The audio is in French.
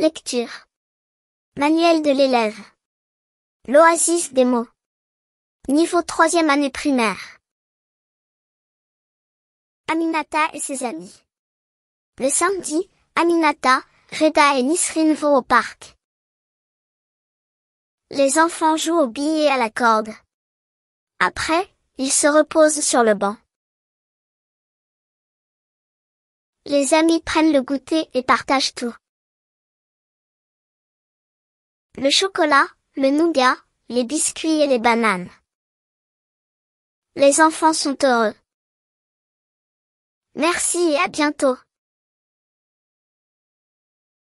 Lecture. Manuel de l'élève. L'oasis des mots. Niveau troisième année primaire. Aminata et ses amis. Le samedi, Aminata, Reda et Nisrine vont au parc. Les enfants jouent au billet et à la corde. Après, ils se reposent sur le banc. Les amis prennent le goûter et partagent tout le chocolat, le nougat, les biscuits et les bananes. Les enfants sont heureux. Merci et à bientôt.